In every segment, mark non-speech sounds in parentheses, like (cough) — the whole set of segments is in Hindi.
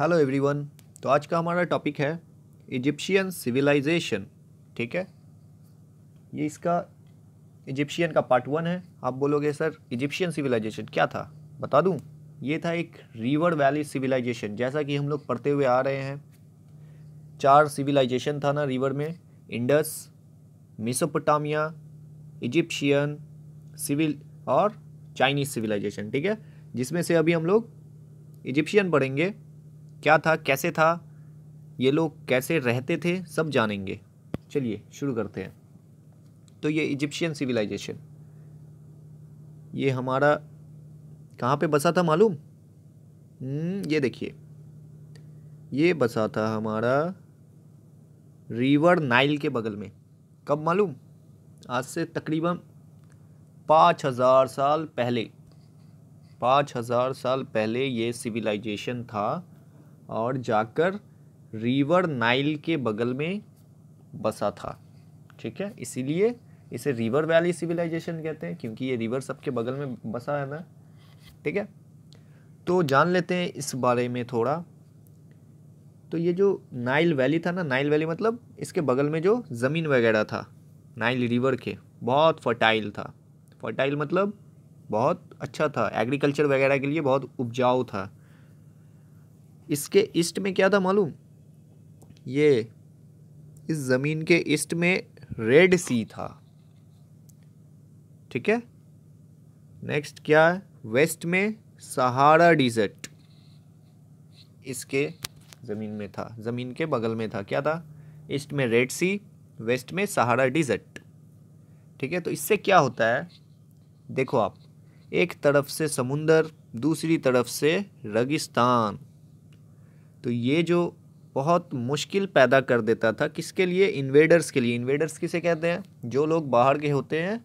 हेलो एवरीवन तो आज का हमारा टॉपिक है इजिप्शियन सिविलाइजेशन ठीक है ये इसका इजिप्शियन का पार्ट वन है आप बोलोगे सर इजिप्शियन सिविलाइजेशन क्या था बता दूं ये था एक रिवर वैली सिविलाइजेशन जैसा कि हम लोग पढ़ते हुए आ रहे हैं चार सिविलाइजेशन था ना रिवर में इंडस मिसोपोटामिया इजिप्शियन सिविल और चाइनीज़ सिविलाइजेशन ठीक है जिसमें से अभी हम लोग इजिप्शियन पढ़ेंगे क्या था कैसे था ये लोग कैसे रहते थे सब जानेंगे चलिए शुरू करते हैं तो ये इजिप्शियन सिविलाइजेशन ये हमारा कहाँ पे बसा था मालूम हम्म, ये देखिए ये बसा था हमारा रिवर नाइल के बगल में कब मालूम आज से तकरीबन पाँच हज़ार साल पहले पाँच हज़ार साल पहले ये सिविलाइजेशन था और जाकर रिवर नाइल के बगल में बसा था ठीक है इसीलिए इसे रिवर वैली सिविलाइजेशन कहते हैं क्योंकि ये रिवर सबके बगल में बसा है ना ठीक है तो जान लेते हैं इस बारे में थोड़ा तो ये जो नाइल वैली था ना नाइल वैली मतलब इसके बगल में जो ज़मीन वगैरह था नाइल रिवर के बहुत फर्टाइल था फर्टाइल मतलब बहुत अच्छा था एग्रीकल्चर वगैरह के लिए बहुत उपजाऊ था इसके ईस्ट में क्या था मालूम ये इस ज़मीन के ईस्ट में रेड सी था ठीक है नेक्स्ट क्या है वेस्ट में सहारा डिजर्ट इसके ज़मीन में था ज़मीन के बगल में था क्या था ईस्ट में रेड सी वेस्ट में सहारा डिजर्ट ठीक है तो इससे क्या होता है देखो आप एक तरफ से समुंदर दूसरी तरफ से रेगिस्तान तो ये जो बहुत मुश्किल पैदा कर देता था किसके लिए इन्वेडर्स के लिए इन्वेडर्स किसे कहते हैं जो लोग बाहर के होते हैं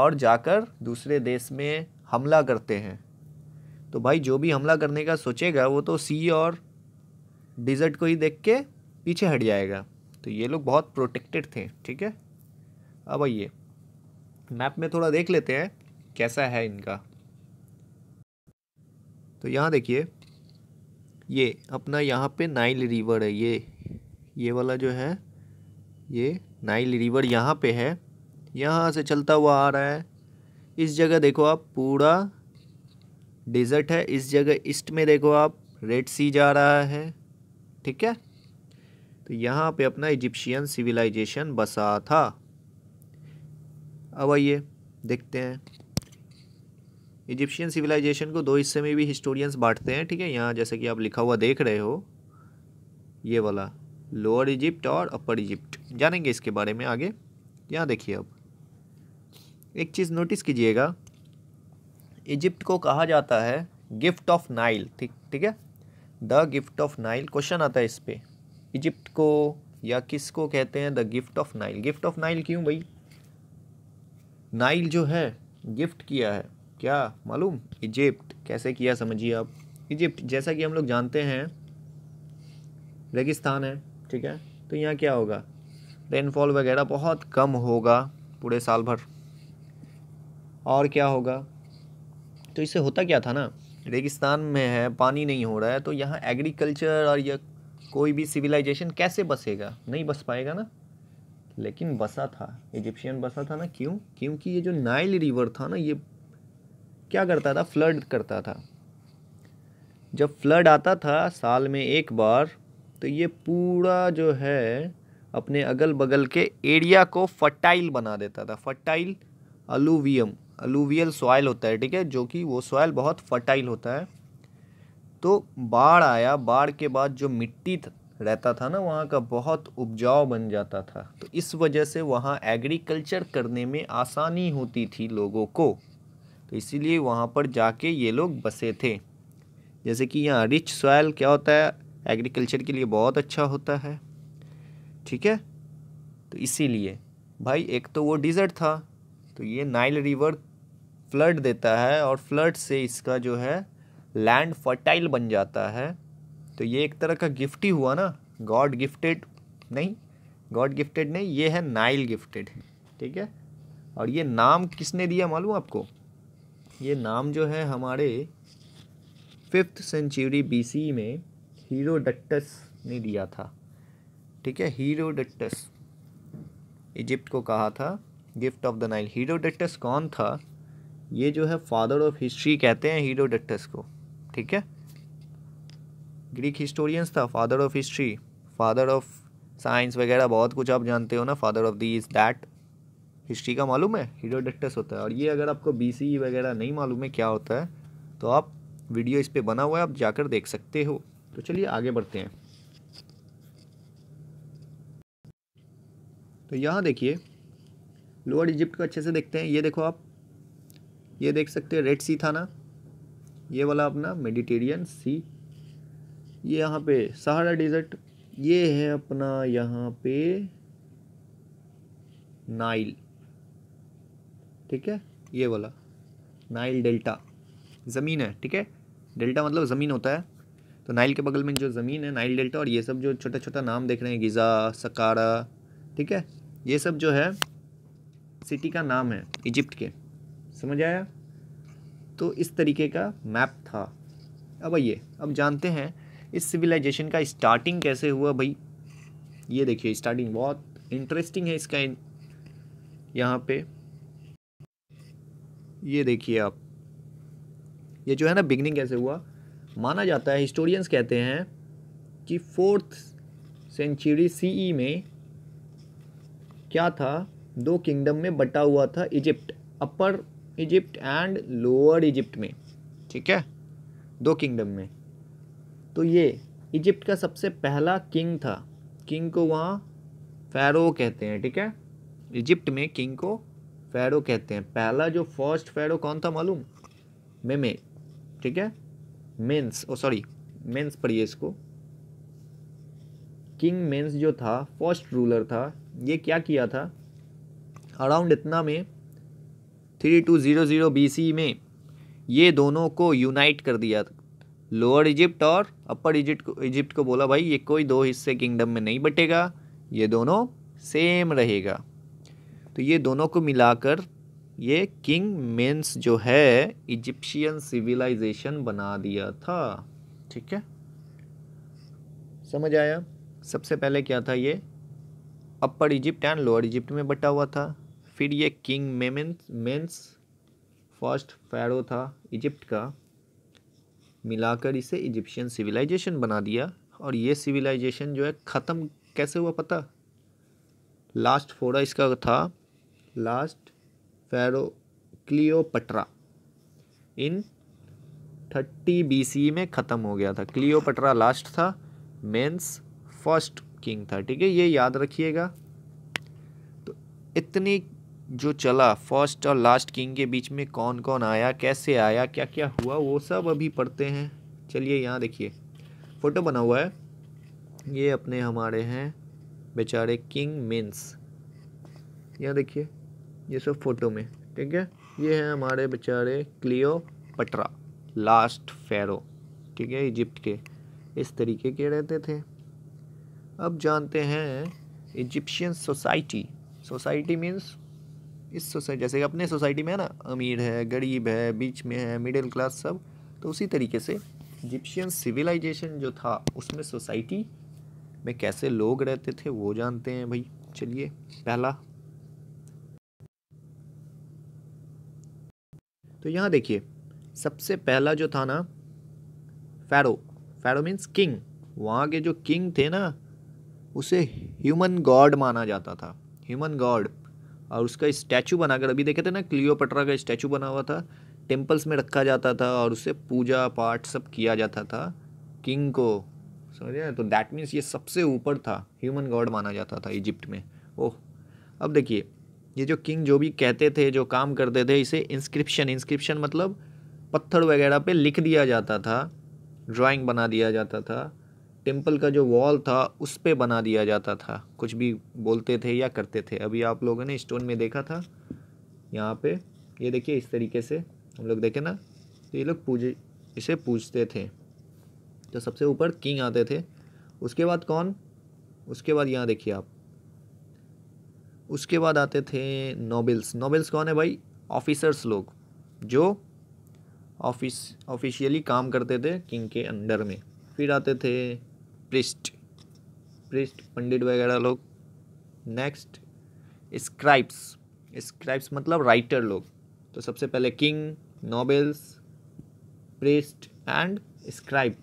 और जाकर दूसरे देश में हमला करते हैं तो भाई जो भी हमला करने का सोचेगा वो तो सी और डिज़र्ट को ही देख के पीछे हट जाएगा तो ये लोग बहुत प्रोटेक्टेड थे ठीक है अब आइए मैप में थोड़ा देख लेते हैं कैसा है इनका तो यहाँ देखिए ये अपना यहाँ पे नाइल रिवर है ये ये वाला जो है ये नाइल रिवर यहाँ पे है यहाँ से चलता हुआ आ रहा है इस जगह देखो आप पूरा डेजर्ट है इस जगह ईस्ट में देखो आप रेड सी जा रहा है ठीक है तो यहाँ पे अपना इजिप्शियन सिविलाइजेशन बसा था अब आइए देखते हैं इजिप्शियन सिविलाइजेशन को दो हिस्से में भी हिस्टोरियंस बांटते हैं ठीक है यहाँ जैसे कि आप लिखा हुआ देख रहे हो ये वाला लोअर इजिप्ट और अपर इजिप्ट जानेंगे इसके बारे में आगे यहाँ देखिए अब एक चीज़ नोटिस कीजिएगा इजिप्ट को कहा जाता है गिफ्ट ऑफ नाइल ठीक ठीक है the gift of Nile question आता है इस पर इजिप्ट को या किस को कहते हैं the gift of Nile gift of Nile क्यों भाई नाइल जो है गिफ्ट किया है क्या मालूम इजिप्ट कैसे किया समझिए आप इजिप्ट जैसा कि हम लोग जानते हैं रेगिस्तान है ठीक है तो यहाँ क्या होगा रेनफॉल वगैरह बहुत कम होगा पूरे साल भर और क्या होगा तो इससे होता क्या था ना रेगिस्तान में है पानी नहीं हो रहा है तो यहाँ एग्रीकल्चर और यह कोई भी सिविलाइजेशन कैसे बसेगा नहीं बस पाएगा ना लेकिन बसा था इजिप्शियन बसा था ना क्यों क्योंकि ये जो नाइल रिवर था ना ये क्या करता था फ्लड करता था जब फ्लड आता था साल में एक बार तो ये पूरा जो है अपने अगल बगल के एरिया को फर्टाइल बना देता था फर्टाइल अलूवियम अलूवियल सॉयल होता है ठीक है जो कि वो सॉयल बहुत फर्टाइल होता है तो बाढ़ आया बाढ़ के बाद जो मिट्टी रहता था ना वहाँ का बहुत उपजाऊ बन जाता था तो इस वजह से वहाँ एग्रीकल्चर करने में आसानी होती थी लोगों को तो इसीलिए वहाँ पर जाके ये लोग बसे थे जैसे कि यहाँ रिच सॉयल क्या होता है एग्रीकल्चर के लिए बहुत अच्छा होता है ठीक है तो इसीलिए भाई एक तो वो डिज़र्ट था तो ये नाइल रिवर फ्लड देता है और फ्लड से इसका जो है लैंड फर्टाइल बन जाता है तो ये एक तरह का गिफ्ट ही हुआ ना गॉड गिफ्टेड नहीं गॉड गिफ्टेड नहीं ये है नाइल गिफ्टेड ठीक है और ये नाम किसने दिया मालूम आपको ये नाम जो है हमारे फिफ्थ सेंचुरी बीसी में हीरोडक्टस ने दिया था ठीक है हीरोडक्टस इजिप्ट को कहा था gift of the Nile Herodotus कौन था ये जो है फादर ऑफ हिस्ट्री कहते हैं हीरोडक्टस को ठीक है ग्रीक हिस्टोरियंस था father of history father of science वगैरह बहुत कुछ आप जानते हो ना father of these that history का मालूम है हीरोडेक्टस होता है और ये अगर आपको बी e वगैरह नहीं मालूम है क्या होता है तो आप वीडियो इस पर बना हुआ है आप जाकर देख सकते हो तो चलिए आगे बढ़ते हैं तो यहाँ देखिए लोअर इजिप्ट को अच्छे से देखते हैं ये देखो आप ये देख सकते हैं रेड सी था ना ये वाला अपना मेडिटेरियन सी ये यहाँ पे सहारा डिज़र्ट ये है अपना यहाँ पे नाइल ठीक है ये वाला नाइल डेल्टा ज़मीन है ठीक है डेल्टा मतलब ज़मीन होता है तो नाइल के बगल में जो ज़मीन है नाइल डेल्टा और ये सब जो छोटा छोटा नाम देख रहे हैं गिज़ा सकारा ठीक है ये सब जो है सिटी का नाम है इजिप्ट के समझ आया तो इस तरीके का मैप था अब आइए अब जानते हैं इस सिविलाइजेशन का स्टार्टिंग कैसे हुआ भाई ये देखिए स्टार्टिंग बहुत इंटरेस्टिंग है इसका यहाँ पे ये देखिए आप ये जो है ना बिगनिंग कैसे हुआ माना जाता है हिस्टोरियंस कहते हैं कि फोर्थ सेंचुरी सीई में क्या था दो किंगडम में बटा हुआ था Egypt upper Egypt and lower Egypt में ठीक है दो किंगडम में तो ये इजिप्ट का सबसे पहला किंग था किंग को वहाँ फैरो कहते हैं ठीक है इजिप्ट में किंग को फेरो कहते हैं पहला जो फर्स्ट फेरो कौन था मालूम मेमे ठीक है मेंस ओ सॉरी मेंस पढ़िए इसको किंग मेंस जो था फर्स्ट रूलर था ये क्या किया था अराउंड इतना में three two zero zero B C में ये दोनों को यूनाइट कर दिया लोअर इजिप्ट और अपर इजिप्ट को इजिप्ट को बोला भाई ये कोई दो हिस्से किंगडम में नहीं बटेगा ये दोनों सेम रहेगा तो ये दोनों को मिलाकर ये किंग मेंस जो है इजिप्शियन सिविलाइजेशन बना दिया था ठीक है समझ आया सबसे पहले क्या था ये upper Egypt and lower Egypt में बटा हुआ था फिर ये king Menes Menes first pharaoh था इजिप्ट का मिलाकर इसे इजिप्शियन सिविलाइजेशन बना दिया और ये सिविलाइजेशन जो है ख़त्म कैसे हुआ पता लास्ट फोड़ा इसका था last pharaoh Cleopatra in thirty BC में ख़त्म हो गया था क्लियोपट्रा लास्ट था मेंस फर्स्ट किंग था ठीक है ये याद रखिएगा तो इतनी जो चला फर्स्ट और लास्ट किंग के बीच में कौन कौन आया कैसे आया क्या क्या हुआ वो सब अभी पढ़ते हैं चलिए यहाँ देखिए फ़ोटो बना हुआ है ये अपने हमारे हैं बेचारे किंग मेंस यहाँ देखिए ये सब फ़ोटो में ठीक है ये है हमारे बेचारे क्लियो पटरा लास्ट फेरो ठीक है इजिप्ट के इस तरीके के रहते थे अब जानते हैं इजिप्शियन सोसाइटी सोसाइटी मीन्स इस सोसाइटी जैसे अपने सोसाइटी में है ना अमीर है गरीब है बीच में है मिडिल क्लास सब तो उसी तरीके से इजिप्शियन सिविलाइजेशन जो था उसमें सोसाइटी में कैसे लोग रहते थे वो जानते हैं भाई चलिए पहला तो यहाँ देखिए सबसे पहला जो था ना फैरो फैरो मीन्स किंग वहाँ के जो किंग थे ना उसे ह्यूमन गॉड माना जाता था ह्यूमन गॉड और उसका स्टैचू बनाकर अभी देखे थे ना क्लियोपट्रा का स्टैचू बना हुआ था टेम्पल्स में रखा जाता था और उससे पूजा पाठ सब किया जाता था किंग को समझे तो दैट मीन्स ये सबसे ऊपर था ह्यूमन गॉड माना जाता था इजिप्ट में ओह अब देखिए ये जो किंग जो भी कहते थे जो काम करते थे इसे इंस्क्रिप्शन इंस्क्रिप्शन मतलब पत्थर वगैरह पे लिख दिया जाता था ड्राइंग बना दिया जाता था टेम्पल का जो वॉल था उस पर बना दिया जाता था कुछ भी बोलते थे या करते थे अभी आप लोगों ने स्टोन में देखा था यहाँ पे ये देखिए इस तरीके से हम लोग देखे ना तो ये लोग पूज इसे पूजते थे तो सबसे ऊपर किंग आते थे उसके बाद कौन उसके बाद यहाँ देखिए आप उसके बाद आते थे नोबल्स नोबल्स कौन है भाई ऑफिसर्स लोग जो ऑफिस ऑफिशियली काम करते थे किंग के अंडर में फिर आते थे प्रिस्ट प्रिस्ट पंडित वगैरह लोग नेक्स्ट स्क्राइब्स स्क्राइब्स मतलब राइटर लोग तो सबसे पहले king nobles priest and scribe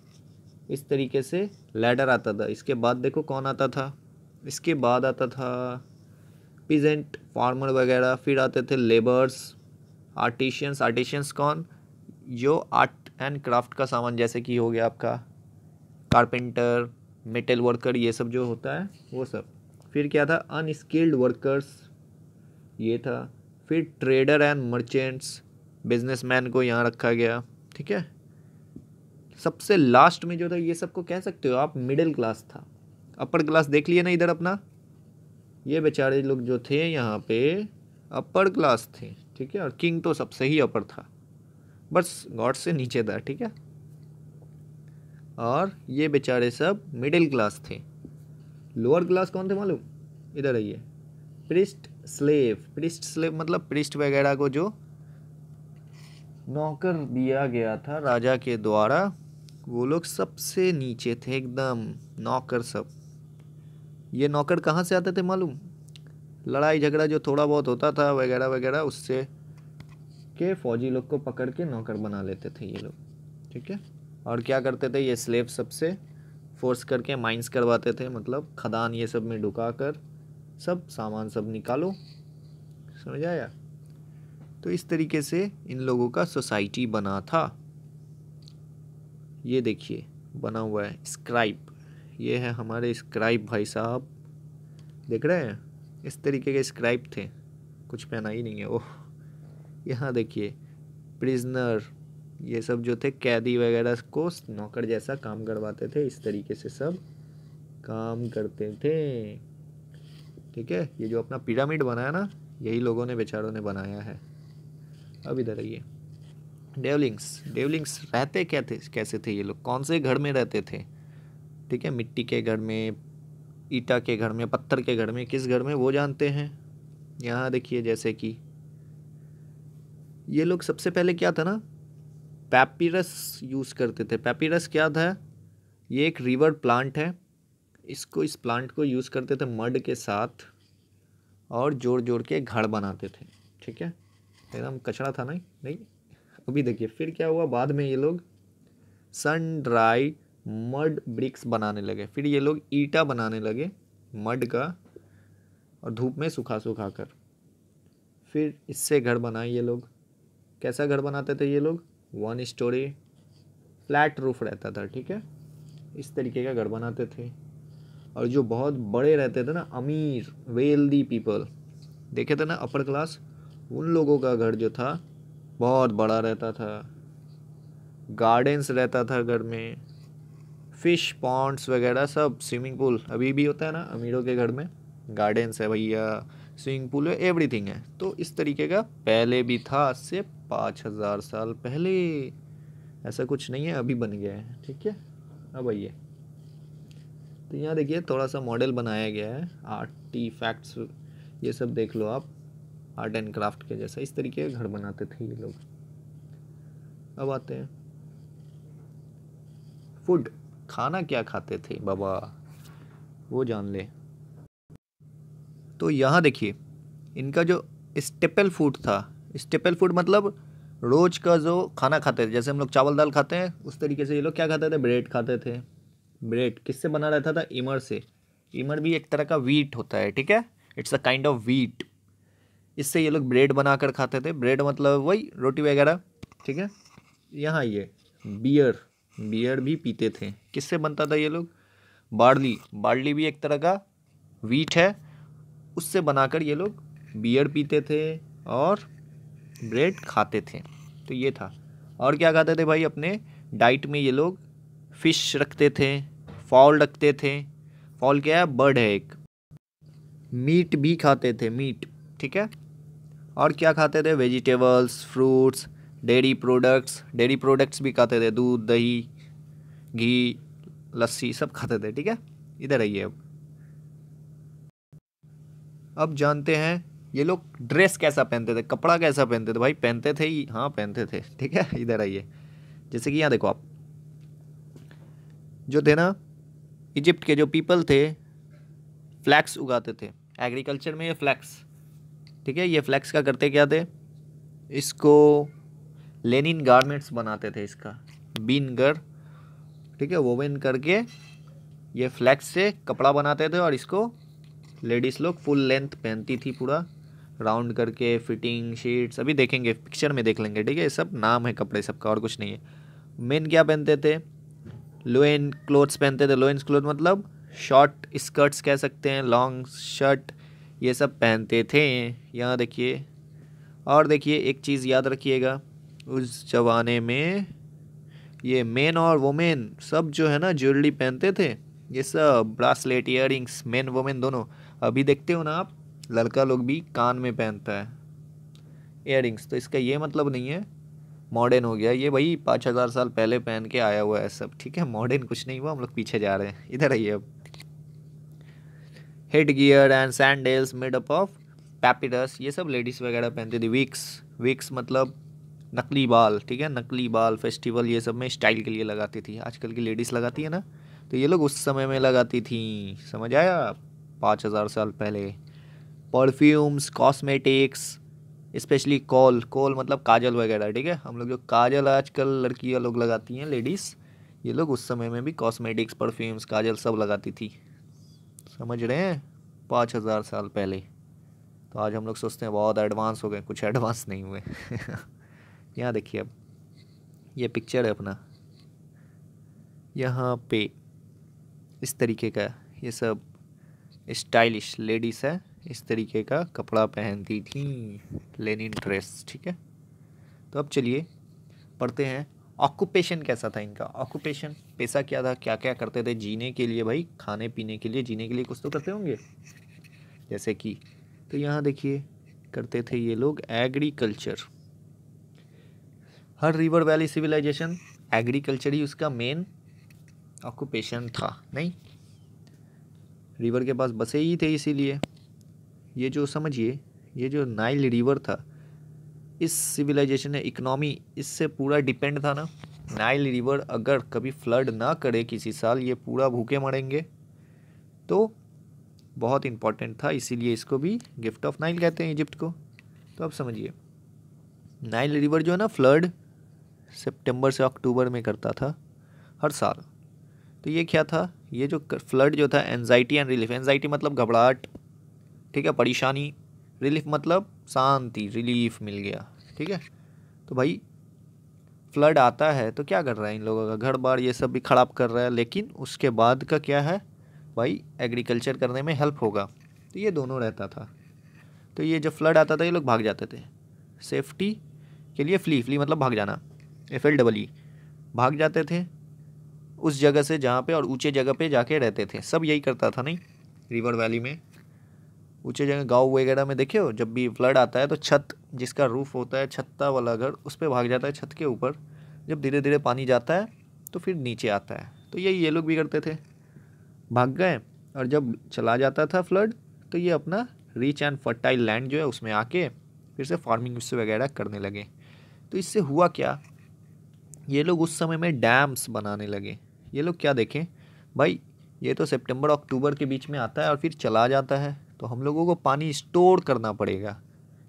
इस तरीके से लैडर आता था इसके बाद देखो कौन आता था इसके बाद आता था पीजेंट फार्मर वगैरह फिर आते थे लेबर्स आर्टिशियंस आर्टिशियंस कौन जो आर्ट एंड क्राफ्ट का सामान जैसे कि हो गया आपका कारपेंटर मेटल वर्कर ये सब जो होता है वो सब फिर क्या था अनस्किल्ड वर्कर्स ये था फिर ट्रेडर एंड मर्चेंट्स बिजनेसमैन को यहाँ रखा गया ठीक है सबसे लास्ट में जो था ये सबको कह सकते हो आप मिडिल क्लास था अपर क्लास देख लिए ना इधर अपना ये बेचारे लोग जो थे यहाँ पे अपर क्लास थे ठीक है और किंग तो सबसे ही अपर था बस गॉड से नीचे था ठीक है और ये बेचारे सब मिडिल क्लास थे लोअर क्लास कौन थे मालूम इधर आइए प्रिस्ट स्लेव प्रिस्ट स्लेव मतलब प्रिस्ट वगैरह को जो नौकर दिया गया था राजा के द्वारा वो लोग सबसे नीचे थे एकदम नौकर सब ये नौकर कहाँ से आते थे मालूम लड़ाई झगड़ा जो थोड़ा बहुत होता था वगैरह वगैरह उससे के फौजी लोग को पकड़ के नौकर बना लेते थे ये लोग ठीक है और क्या करते थे ये स्लेब सबसे फोर्स करके माइंस करवाते थे मतलब खदान ये सब में डुका कर सब सामान सब निकालो समझ आया तो इस तरीके से इन लोगों का सोसाइटी बना था ये देखिए बना हुआ है स्क्राइब ये है हमारे स्क्राइब भाई साहब देख रहे हैं इस तरीके के स्क्राइब थे कुछ पहना ही नहीं है वो यहाँ देखिए प्रिजनर ये सब जो थे कैदी वगैरह को नौकर जैसा काम करवाते थे इस तरीके से सब काम करते थे ठीक है ये जो अपना पिरामिड बनाया ना यही लोगों ने बेचारों ने बनाया है अब इधर आइए डेवलिंग्स डेवलिंग्स रहते क्या थे कैसे थे ये लोग कौन से घर में रहते थे ठीक है मिट्टी के घर में ईटा के घर में पत्थर के घर में किस घर में वो जानते हैं यहाँ देखिए जैसे कि ये लोग सबसे पहले क्या था ना पैपिरस यूज़ करते थे पैपिरस क्या था ये एक रिवर प्लांट है इसको इस प्लांट को यूज़ करते थे मड के साथ और जोड़ जोड़ के घर बनाते थे ठीक है एकदम कचरा था ना नहीं अभी देखिए फिर क्या हुआ बाद में ये लोग सन ड्राई मड ब्रिक्स बनाने लगे फिर ये लोग ईटा बनाने लगे मड का और धूप में सुखा सुखा कर फिर इससे घर बनाए ये लोग कैसा घर बनाते थे ये लोग वन स्टोरी फ्लैट रूफ रहता था ठीक है इस तरीके का घर बनाते थे और जो बहुत बड़े रहते थे ना अमीर वेल्दी पीपल देखे थे ना अपर क्लास उन लोगों का घर जो था बहुत बड़ा रहता था गार्डन्स रहता था घर में फिश पॉन्ड्स वगैरह सब स्विमिंग पूल अभी भी होता है ना अमीरों के घर में गार्डन्स है भैया स्विमिंग पूल है एवरीथिंग है तो इस तरीके का पहले भी था आज से पाँच हज़ार साल पहले ऐसा कुछ नहीं है अभी बन गया है ठीक है अब आइए तो यहाँ देखिए थोड़ा सा मॉडल बनाया गया है आर्टी फैक्ट्स ये सब देख लो आप आर्ट एंड क्राफ्ट के जैसा इस तरीके का घर बनाते थे ये लोग अब आते हैं फूड खाना क्या खाते थे बाबा वो जान ले तो यहाँ देखिए इनका जो स्टेपल फूड था स्टेपल फूड मतलब रोज़ का जो खाना खाते थे जैसे हम लोग चावल दाल खाते हैं उस तरीके से ये लोग क्या खाते थे ब्रेड खाते थे ब्रेड किससे बना रहता था इमर से इमर भी एक तरह का वीट होता है ठीक है it's a kind of wheat इससे ये लोग ब्रेड बना कर खाते थे ब्रेड मतलब वही रोटी वगैरह ठीक है यहाँ ये बियर बियर भी पीते थे किससे बनता था ये लोग बाड़ली बाड़ली भी एक तरह का वीट है उससे बनाकर ये लोग बियर पीते थे और ब्रेड खाते थे तो ये था और क्या खाते थे भाई अपने डाइट में ये लोग फ़िश रखते थे फॉल रखते थे फॉल क्या है बर्ड है एक मीट भी खाते थे मीट ठीक है और क्या खाते थे vegetables fruits dairy products dairy products भी खाते थे दूध दही घी लस्सी सब खाते थे ठीक है इधर आइए अब अब जानते हैं ये लोग ड्रेस कैसा पहनते थे कपड़ा कैसा पहनते थे भाई पहनते थे ही हाँ पहनते थे ठीक है इधर आइए जैसे कि यहाँ देखो आप जो थे ना इजिप्ट के जो पीपल थे फ्लैक्स उगाते थे एग्रीकल्चर में ये फ्लैक्स ठीक है ये फ्लैक्स का करते क्या थे इसको लेनिन गारमेंट्स बनाते थे इसका बीनगर ठीक है वोवेन करके ये फ्लैक्स से कपड़ा बनाते थे और इसको लेडीज़ लोग फुल लेंथ पहनती थी पूरा राउंड करके फिटिंग शीट्स अभी देखेंगे पिक्चर में देख लेंगे ठीक है ये सब नाम है कपड़े सबका और कुछ नहीं है मेन क्या पहनते थे लोएन क्लोथ्स पहनते थे लोएन क्लोथ मतलब शॉर्ट स्कर्ट्स कह सकते हैं लॉन्ग शर्ट ये सब पहनते थे यहाँ देखिए और देखिए एक चीज़ याद रखिएगा उस जमाने में ये मेन और वोमेन सब जो है ना ज्वेलरी पहनते थे ये सब bracelet earrings men women दोनों अभी देखते हो ना आप लड़का लोग भी कान में पहनता है इयर तो इसका ये मतलब नहीं है मॉडर्न हो गया ये भाई पाँच हज़ार साल पहले पहन के आया हुआ है सब ठीक है मॉडर्न कुछ नहीं हुआ हम लोग पीछे जा रहे हैं इधर आइए अब headgear and sandals made up of papyrus ये सब लेडीज़ वगैरह पहनती थी विक्स विक्स मतलब नकली बाल ठीक है नकली बाल फेस्टिवल ये सब में स्टाइल के लिए लगाती थी आजकल की लेडीज़ लगाती है ना तो ये लोग उस समय में लगाती थी समझ आया पाँच हज़ार साल पहले perfumes cosmetics specially kohl kohl मतलब काजल वगैरह ठीक है हम लोग जो काजल आजकल लड़कियाँ लोग लगाती हैं लेडीज़ ये लोग उस समय में भी कॉस्मेटिक्स परफ्यूम्स काजल सब लगाती थी समझ रहे हैं पाँच हज़ार साल पहले तो आज हम लोग सोचते हैं बहुत एडवांस हो गए कुछ एडवांस नहीं हुए (laughs) यहाँ देखिए अब ये पिक्चर है अपना यहाँ पे इस तरीके का ये सब स्टाइलिश लेडीज़ है इस तरीके का कपड़ा पहनती थी लेनिन ड्रेस ठीक है तो अब चलिए पढ़ते हैं ऑक्यूपेशन कैसा था इनका ऑक्यूपेशन पैसा क्या था क्या क्या करते थे जीने के लिए भाई खाने पीने के लिए जीने के लिए कुछ तो करते होंगे जैसे कि तो यहाँ देखिए करते थे ये लोग एग्रीकल्चर हर रिवर वैली सिविलाइजेशन एग्रीकल्चर ही उसका मेन ऑक्यूपेशन था नहीं रिवर के पास बसे ही थे इसीलिए ये जो समझिए ये जो नाइल रिवर था इस सिविलाइजेशन ने इकनॉमी इससे पूरा डिपेंड था ना नाइल रिवर अगर कभी फ्लड ना करे किसी साल ये पूरा भूखे मरेंगे तो बहुत इम्पॉर्टेंट था इसीलिए इसको भी गिफ्ट ऑफ नाइल कहते हैं इजिप्ट को तो अब समझिए नाइल रिवर जो है ना फ्लड सितंबर से अक्टूबर में करता था हर साल तो ये क्या था ये जो फ्लड जो था एनजाइटी एंड रिलीफ एनजाइटी मतलब घबराहट ठीक है परेशानी रिलीफ मतलब शांति रिलीफ मिल गया ठीक है तो भाई फ्लड आता है तो क्या कर रहा है इन लोगों का घर बार ये सब भी ख़राब कर रहा है लेकिन उसके बाद का क्या है भाई एग्रीकल्चर करने में हेल्प होगा तो ये दोनों रहता था तो ये जब फ्लड आता था ये लोग भाग जाते थे सेफ्टी के लिए फ्ली फ्ली मतलब भाग जाना एफ एल डबल ई भाग जाते थे उस जगह से जहाँ पे और ऊँचे जगह पे जाके रहते थे सब यही करता था नहीं रिवर वैली में ऊँचे जगह गांव वगैरह में देखे हो जब भी फ्लड आता है तो छत जिसका रूफ होता है छत्ता वाला घर उस पर भाग जाता है छत के ऊपर जब धीरे धीरे पानी जाता है तो फिर नीचे आता है तो यही ये लोग भी करते थे भाग गए और जब चला जाता था फ्लड तो ये अपना रिच एंड फर्टाइल लैंड जो है उसमें आके फिर से फार्मिंग वगैरह करने लगे तो इससे हुआ क्या ये लोग उस समय में डैम्स बनाने लगे ये लोग क्या देखें भाई ये तो सितंबर अक्टूबर के बीच में आता है और फिर चला जाता है तो हम लोगों को पानी स्टोर करना पड़ेगा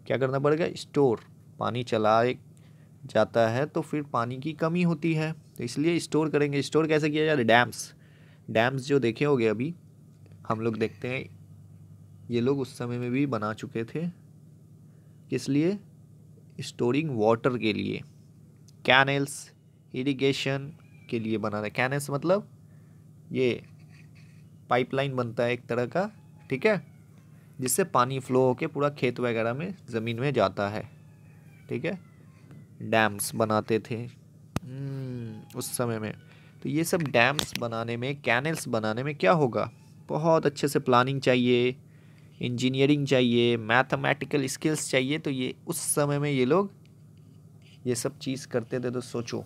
क्या करना पड़ेगा स्टोर पानी चलाए जाता है तो फिर पानी की कमी होती है तो इसलिए स्टोर करेंगे स्टोर कैसे किया है डैम्स डैम्स जो देखे हो गए अभी हम लोग देखते हैं ये लोग उस समय में भी बना चुके थे किस लिए स्टोरिंग वाटर के लिए कैनल्स इरिगेशन के लिए बना रहे कैनेस मतलब ये पाइपलाइन बनता है एक तरह का ठीक है जिससे पानी फ्लो होके पूरा खेत वगैरह में ज़मीन में जाता है ठीक है डैम्स बनाते थे हम्म, उस समय में तो ये सब डैम्स बनाने में कैनल्स बनाने में क्या होगा बहुत अच्छे से प्लानिंग चाहिए इंजीनियरिंग चाहिए मैथमेटिकल स्किल्स चाहिए तो ये उस समय में ये लोग ये सब चीज़ करते थे तो सोचो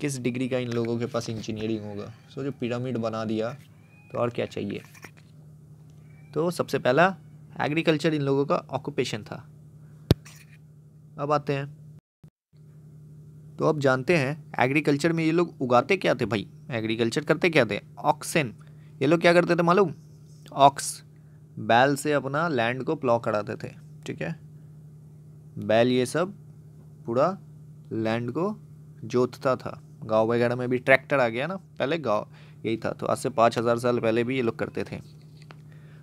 किस डिग्री का इन लोगों के पास इंजीनियरिंग होगा सो जो पिरामिड बना दिया तो और क्या चाहिए तो सबसे पहला एग्रीकल्चर इन लोगों का ऑक्यूपेशन था अब आते हैं तो अब जानते हैं एग्रीकल्चर में ये लोग उगाते क्या थे भाई एग्रीकल्चर करते क्या थे ऑक्सन ये लोग क्या करते थे मालूम ऑक्स बैल से अपना लैंड को प्लॉ कराते थे ठीक है बैल ये सब पूरा लैंड को जोतता था गाँव वगैरह में भी ट्रैक्टर आ गया ना पहले गाँव यही था तो आज से पाँच हज़ार साल पहले भी ये लोग करते थे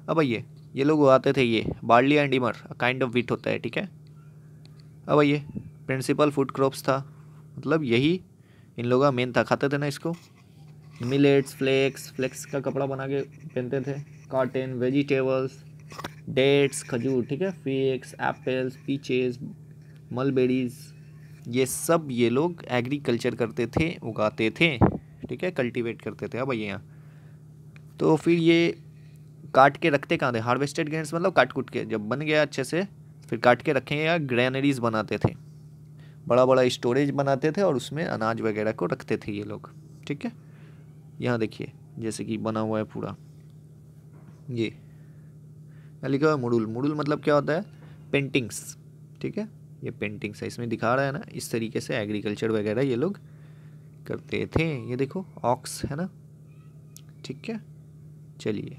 अब आइए ये लोग उगाते थे ये barley and emmer kind of wheat होता है ठीक है अब आइए प्रिंसिपल फूड क्रॉप्स था मतलब यही इन लोगों का मेन था खाते थे ना इसको मिलेट्स फ्लेक्स फ्लेक्स का कपड़ा बना के पहनते थे काटन वेजिटेबल्स डेट्स खजूर ठीक है फिक्स एप्पल्स पीचेस मलबेरीज़ ये सब ये लोग एग्रीकल्चर करते थे उगाते थे ठीक है कल्टीवेट करते थे अब ये यहाँ तो फिर ये काट के रखते कहाँ थे हार्वेस्टेड ग्रेन्स मतलब काट कुट के जब बन गया अच्छे से फिर काट के रखें या ग्रैनरीज बनाते थे बड़ा बड़ा स्टोरेज बनाते थे और उसमें अनाज वगैरह को रखते थे ये लोग ठीक है यहाँ देखिए जैसे कि बना हुआ है पूरा ये लिखा हुआ मुड़ुल मुड़ुल मतलब क्या होता है पेंटिंग्स ठीक है ये पेंटिंग साइज में दिखा रहा है ना इस तरीके से एग्रीकल्चर वगैरह ये लोग करते थे ये देखो ऑक्स है ना ठीक है चलिए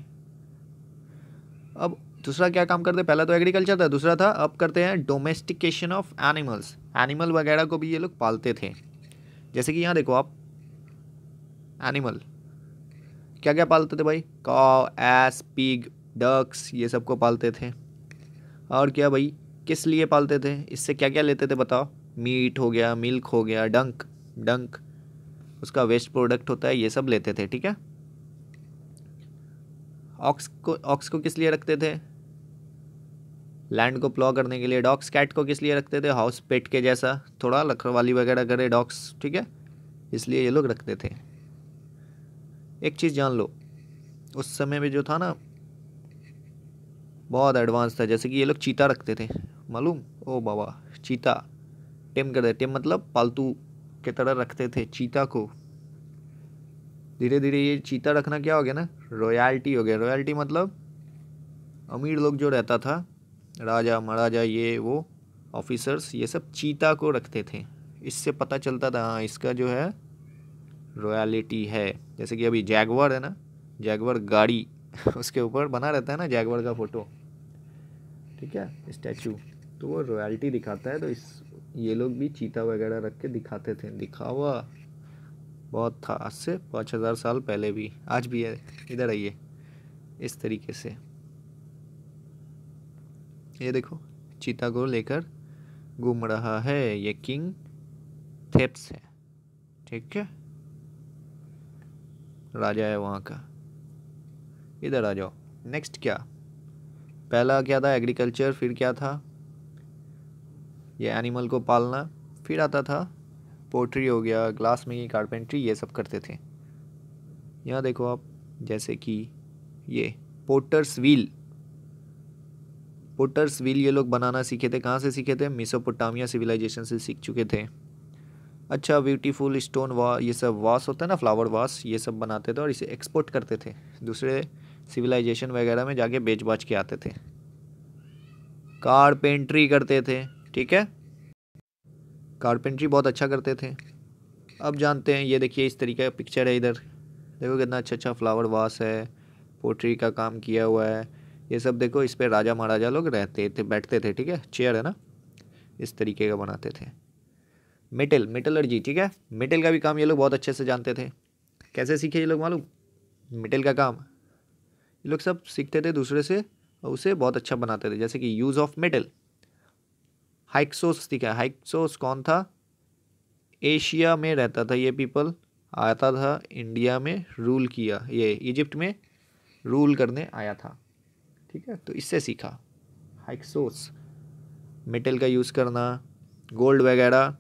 अब दूसरा क्या काम करते पहला तो एग्रीकल्चर था दूसरा था अब करते हैं डोमेस्टिकेशन ऑफ एनिमल्स एनिमल वगैरह को भी ये लोग पालते थे जैसे कि यहाँ देखो आप एनिमल क्या क्या पालते थे भाई काव एस पिग डक्स ये सबको पालते थे और क्या भाई किस लिए पालते थे इससे क्या क्या लेते थे बताओ मीट हो गया मिल्क हो गया डंक डंक उसका वेस्ट प्रोडक्ट होता है ये सब लेते थे ठीक है ऑक्स को ऑक्स को किस लिए रखते थे लैंड को प्लॉ करने के लिए डॉग्स कैट को किस लिए रखते थे हाउस पेट के जैसा थोड़ा लखरवाली वगैरह करे डॉग्स ठीक है इसलिए ये लोग रखते थे एक चीज़ जान लो उस समय में जो था ना बहुत एडवांस था जैसे कि ये लोग चीता रखते थे मालूम ओ बाबा चीता टेम कर टेम मतलब पालतू के तरह रखते थे चीता को धीरे धीरे ये चीता रखना क्या हो गया ना रॉयल्टी हो गया रॉयल्टी मतलब अमीर लोग जो रहता था राजा महाराजा ये वो ऑफिसर्स ये सब चीता को रखते थे इससे पता चलता था हाँ इसका जो है रॉयलिटी है जैसे कि अभी जैगवर है ना जैगवर गाड़ी (laughs) उसके ऊपर बना रहता है ना जैगवर का फ़ोटो ठीक है स्टैचू तो वो रॉयल्टी दिखाता है तो इस ये लोग भी चीता वगैरह रख के दिखाते थे दिखावा बहुत था आज से पाँच हज़ार साल पहले भी आज भी है इधर आइए इस तरीके से ये देखो चीता को लेकर घूम रहा है ये किंग थेप्स है ठीक है राजा है वहाँ का इधर आ जाओ नेक्स्ट क्या पहला क्या था एग्रीकल्चर फिर क्या था ये एनिमल को पालना फिर आता था पोट्री हो गया ग्लास मेकिंग कारपेंट्री ये सब करते थे यहाँ देखो आप जैसे कि ये पोटर्स व्हील पोटर्स व्हील ये लोग बनाना सीखे थे कहाँ से सीखे थे मिसोपोटामिया सिविलाइजेशन से सीख चुके थे अच्छा ब्यूटीफुल स्टोन वा ये सब वास होता है ना फ्लावर वास ये सब बनाते थे और इसे एक्सपोर्ट करते थे दूसरे सिविलाइजेशन वगैरह में जाके बेच बाच के आते थे कारपेंट्री करते थे ठीक है कारपेंट्री बहुत अच्छा करते थे अब जानते हैं ये देखिए इस तरीके का पिक्चर है इधर देखो कितना अच्छा अच्छा फ्लावर वास है पोट्री का काम किया हुआ है ये सब देखो इस पर राजा महाराजा लोग रहते थे बैठते थे ठीक है चेयर है ना इस तरीके का बनाते थे मेटल मेटलर्जी ठीक है मेटल का भी काम ये लोग बहुत अच्छे से जानते थे कैसे सीखे ये लोग मालूम मेटल का काम ये लोग सब सीखते थे दूसरे से और उसे बहुत अच्छा बनाते थे जैसे कि यूज़ ऑफ मेटल हाइक्सोस दिखा हाइक्सोस कौन था एशिया में रहता था ये पीपल आता था इंडिया में रूल किया ये इजिप्ट में रूल करने आया था ठीक है तो इससे सीखा हाइक्सोस मेटल का यूज़ करना गोल्ड वगैरह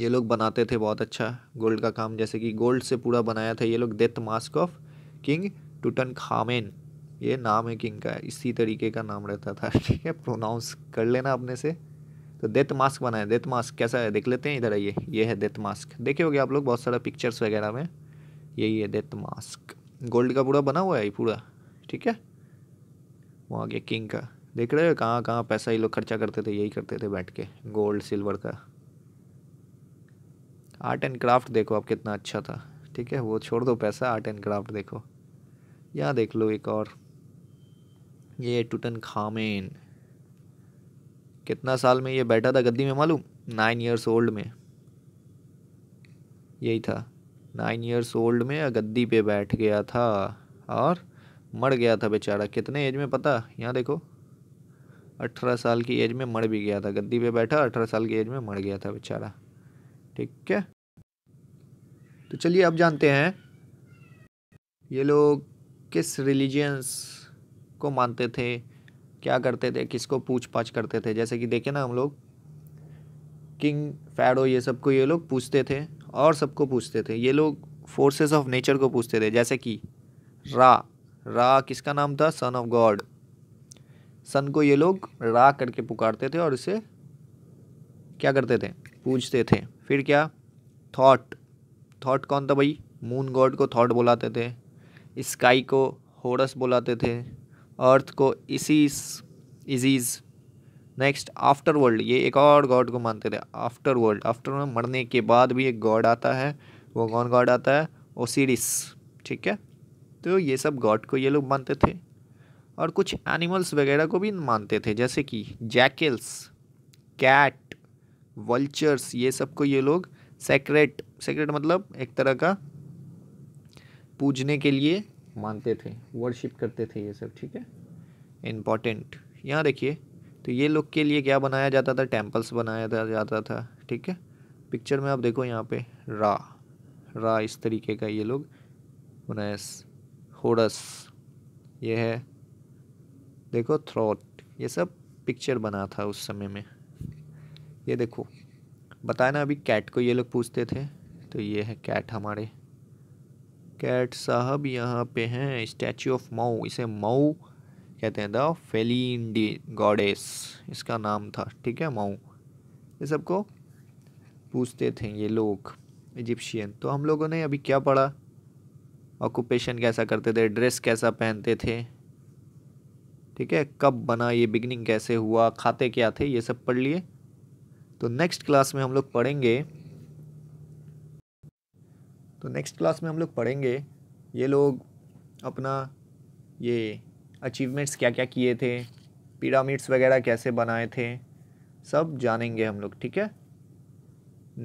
ये लोग बनाते थे बहुत अच्छा गोल्ड का काम जैसे कि गोल्ड से पूरा बनाया था ये लोग death mask of king Tutankhamun ये नाम है किंग का इसी तरीके का नाम रहता था (laughs) ठीक है प्रोनाउंस कर लेना अपने से तो डेथ मास्क बना है डेथ मास्क कैसा है देख लेते हैं इधर आइए ये है डेथ मास्क देखे हो आप लोग बहुत सारा पिक्चर्स वगैरह में यही है डेथ मास्क गोल्ड का पूरा बना हुआ है ये पूरा ठीक है वो आगे किंग का देख रहे हो कहाँ कहाँ पैसा ये लोग खर्चा करते थे यही करते थे बैठ के गोल्ड सिल्वर का आर्ट एंड क्राफ्ट देखो आप कितना अच्छा था ठीक है वो छोड़ दो पैसा आर्ट एंड क्राफ्ट देखो यहाँ देख लो एक और ये टूटन खामेन कितना साल में ये बैठा था गद्दी में मालूम नाइन ईयर्स ओल्ड में यही था नाइन ईयर्स ओल्ड में गद्दी पे बैठ गया था और मर गया था बेचारा कितने एज में पता यहाँ देखो अठारह साल की एज में मर भी गया था गद्दी पे बैठा अठारह साल की एज में मर गया था बेचारा ठीक है तो चलिए अब जानते हैं ये लोग किस रिलीजियंस को मानते थे क्या करते थे किसको पूछ पाछ करते थे जैसे कि देखे ना हम लोग किंग फैडो ये सबको ये लोग पूछते थे और सबको पूछते थे ये लोग फोर्सेस ऑफ नेचर को पूछते थे जैसे कि रा रा किसका नाम था सन ऑफ गॉड सन को ये लोग रा करके पुकारते थे और इसे क्या करते थे पूछते थे फिर क्या थॉट थॉट कौन था भाई मून गॉड को थॉट बुलाते थे स्काई को होरस बुलाते थे अर्थ को Isis Isis next after world ये एक और गॉड को मानते थे आफ्टर वर्ल्ड आफ्टर में मरने के बाद भी एक गॉड आता है वो कौन गॉड आता है ओसीडिस ठीक है तो ये सब गॉड को ये लोग मानते थे और कुछ एनिमल्स वगैरह को भी मानते थे जैसे कि जैकल्स कैट वल्चर्स ये सब को ये लोग सेक्रेट सेक्रेट मतलब एक तरह का पूजने के लिए मानते थे वर्शिप करते थे ये सब ठीक है इम्पॉर्टेंट यहाँ देखिए तो ये लोग के लिए क्या बनाया जाता था टेम्पल्स बनाया जाता था ठीक है पिक्चर में आप देखो यहाँ पे रा रा इस तरीके का ये लोग बनाए होडस ये है देखो थ्रोट ये सब पिक्चर बना था उस समय में ये देखो बताया ना अभी कैट को ये लोग पूछते थे तो ये है कैट हमारे कैट साहब यहाँ पे हैं स्टैचू ऑफ मऊ इसे मऊ कहते हैं द फेलिन डी गॉडेस इसका नाम था ठीक है मऊ ये सबको पूछते थे ये लोग इजिप्शियन तो हम लोगों ने अभी क्या पढ़ा ऑक्यूपेशन कैसा करते थे ड्रेस कैसा पहनते थे ठीक है कब बना ये बिगनिंग कैसे हुआ खाते क्या थे ये सब पढ़ लिए तो नेक्स्ट क्लास में हम लोग पढ़ेंगे तो नेक्स्ट क्लास में हम लोग पढ़ेंगे ये लोग अपना ये अचीवमेंट्स क्या क्या किए थे पिरामिड्स वगैरह कैसे बनाए थे सब जानेंगे हम लोग ठीक है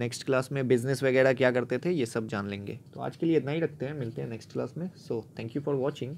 नेक्स्ट क्लास में बिज़नेस वगैरह क्या करते थे ये सब जान लेंगे तो आज के लिए इतना ही रखते हैं मिलते हैं नेक्स्ट क्लास में so thank you for watching